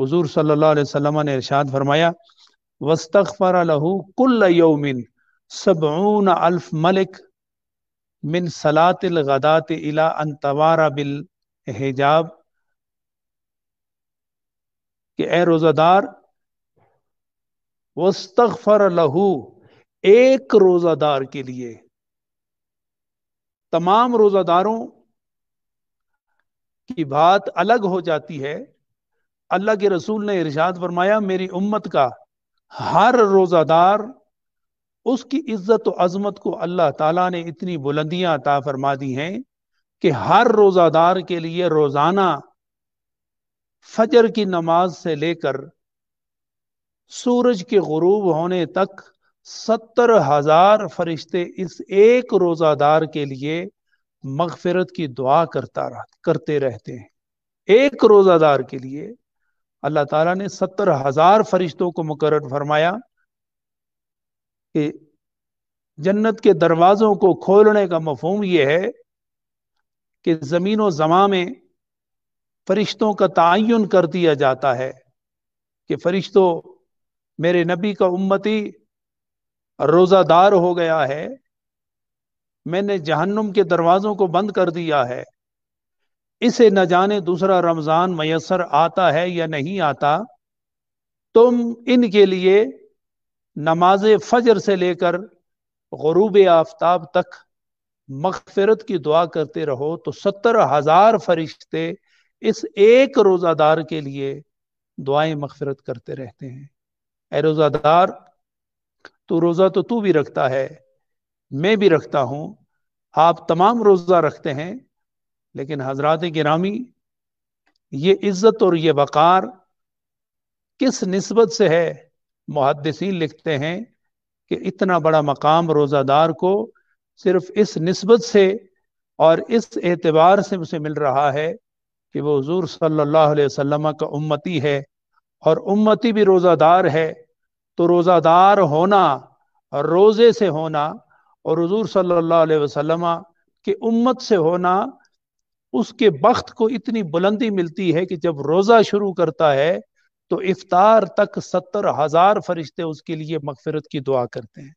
हजूर सल्ला ने इर्शाद फरमाया वस्तफ़र लहू कुल यौमिन सबून अल्फ मलिक मिन सलातिल गदात इला अन बिल हिजाब के ए रोज़ादार वस्तफ़र लहू एक रोज़ादार के लिए तमाम रोज़ादारों की बात अलग हो जाती है अल्लाह के रसूल ने इरशाद फरमाया मेरी उम्मत का हर रोज़ादार उसकी इज्जत और अजमत को अल्लाह ताला ने इतनी बुलंदियां अता फरमा दी हैं कि हर रोज़ादार के लिए रोज़ाना फजर की नमाज से लेकर सूरज के गुरूब होने तक सत्तर हजार फरिश्ते इस एक रोज़ादार के लिए मगफरत की दुआ करता रह करते रहते हैं एक रोज़ादार के लिए अल्लाह ताला ने सत्तर हजार फरिश्तों को मुकर फरमाया कि जन्नत के दरवाज़ों को खोलने का मफहम यह है कि ज़मीन व जमा में फरिश्तों का तयन कर दिया जाता है कि फरिश्तों मेरे नबी का उम्मती रोज़ादार हो गया है मैंने जहन्नुम के दरवाज़ों को बंद कर दिया है इसे न जाने दूसरा रमजान मैसर आता है या नहीं आता तुम इनके लिए नमाज फजर से लेकर गरूब आफ्ताब तक मखफरत की दुआ करते रहो तो सत्तर हजार फरिश्ते इस एक रोजादार के लिए दुआएं मखफरत करते रहते हैं ए रोजादार तो रोजा तो तू भी रखता है मैं भी रखता हूं आप तमाम रोजा रखते हैं लेकिन हजरात गिरामी ये इज्जत और ये वक़ार किस नस्बत से है मुहदसिन लिखते हैं कि इतना बड़ा मकाम रोज़ादार को सिर्फ इस नस्बत से और इस एतबार से उसे मिल रहा है कि वो हजूर सल्ला अलैहि का उम्मती है और उम्मती भी रोज़ादार है तो रोज़ादार होना और रोज़े से होना और हजूर सल्ला अलैहि की उम्मत से होना उसके वक्त को इतनी बुलंदी मिलती है कि जब रोज़ा शुरू करता है तो इफ्तार तक सत्तर हज़ार फरिश्ते उसके लिए मकफिरत की दुआ करते हैं